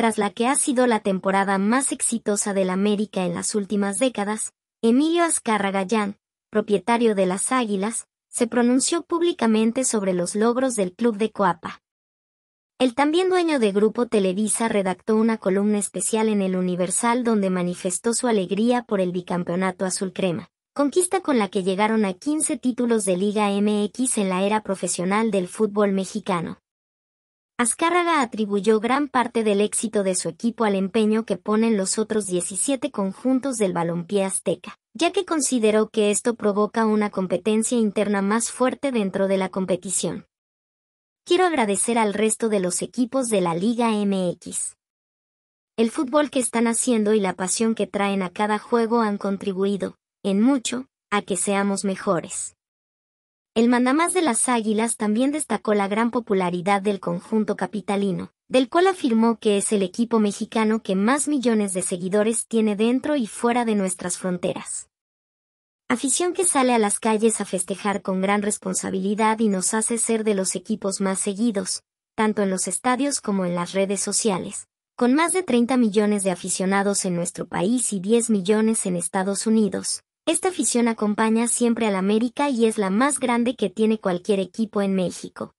Tras la que ha sido la temporada más exitosa del América en las últimas décadas, Emilio Azcarra Gallán, propietario de las Águilas, se pronunció públicamente sobre los logros del club de Coapa. El también dueño de Grupo Televisa redactó una columna especial en El Universal donde manifestó su alegría por el bicampeonato azul crema, conquista con la que llegaron a 15 títulos de Liga MX en la era profesional del fútbol mexicano. Azcárraga atribuyó gran parte del éxito de su equipo al empeño que ponen los otros 17 conjuntos del balompié azteca, ya que consideró que esto provoca una competencia interna más fuerte dentro de la competición. Quiero agradecer al resto de los equipos de la Liga MX. El fútbol que están haciendo y la pasión que traen a cada juego han contribuido, en mucho, a que seamos mejores. El mandamás de las Águilas también destacó la gran popularidad del conjunto capitalino, del cual afirmó que es el equipo mexicano que más millones de seguidores tiene dentro y fuera de nuestras fronteras. Afición que sale a las calles a festejar con gran responsabilidad y nos hace ser de los equipos más seguidos, tanto en los estadios como en las redes sociales, con más de 30 millones de aficionados en nuestro país y 10 millones en Estados Unidos, esta afición acompaña siempre al América y es la más grande que tiene cualquier equipo en México.